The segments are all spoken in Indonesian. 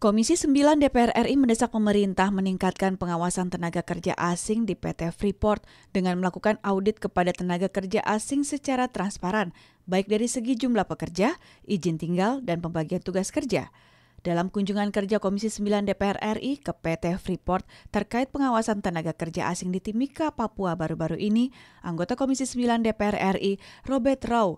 Komisi 9 DPR RI mendesak pemerintah meningkatkan pengawasan tenaga kerja asing di PT Freeport dengan melakukan audit kepada tenaga kerja asing secara transparan, baik dari segi jumlah pekerja, izin tinggal, dan pembagian tugas kerja. Dalam kunjungan kerja Komisi 9 DPR RI ke PT Freeport terkait pengawasan tenaga kerja asing di Timika, Papua baru-baru ini, anggota Komisi 9 DPR RI, Robert Rau,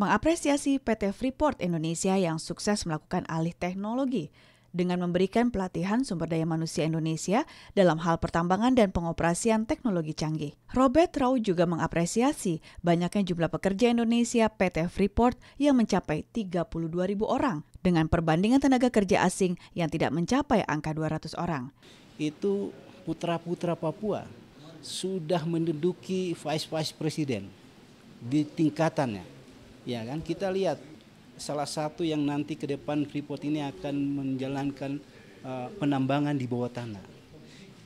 mengapresiasi PT Freeport Indonesia yang sukses melakukan alih teknologi dengan memberikan pelatihan sumber daya manusia Indonesia dalam hal pertambangan dan pengoperasian teknologi canggih. Robert Rau juga mengapresiasi banyaknya jumlah pekerja Indonesia PT Freeport yang mencapai 32 ribu orang dengan perbandingan tenaga kerja asing yang tidak mencapai angka 200 orang. Itu putra-putra Papua sudah menduduki vice-vice presiden di tingkatannya. Ya kan kita lihat salah satu yang nanti ke depan Freeport ini akan menjalankan uh, penambangan di bawah tanah.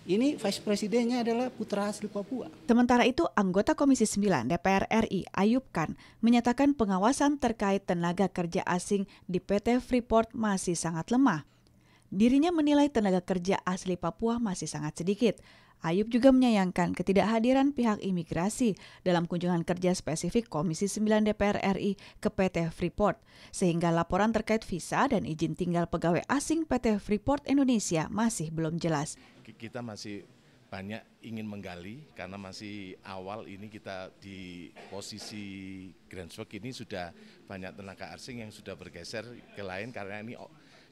Ini vice presidennya adalah putra asli Papua. Sementara itu, anggota Komisi 9 DPR RI Ayub Khan menyatakan pengawasan terkait tenaga kerja asing di PT Freeport masih sangat lemah. Dirinya menilai tenaga kerja asli Papua masih sangat sedikit. Ayub juga menyayangkan ketidakhadiran pihak imigrasi dalam kunjungan kerja spesifik Komisi 9 DPR RI ke PT Freeport, sehingga laporan terkait visa dan izin tinggal pegawai asing PT Freeport Indonesia masih belum jelas. Kita masih banyak ingin menggali karena masih awal ini kita di posisi Grand Swag ini sudah banyak tenaga asing yang sudah bergeser ke lain karena ini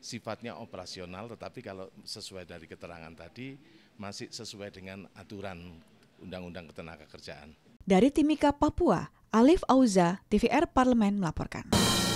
sifatnya operasional tetapi kalau sesuai dari keterangan tadi masih sesuai dengan aturan Undang-Undang Ketenagakerjaan. Dari Timika Papua, Alif Auza, TVR Parlemen melaporkan.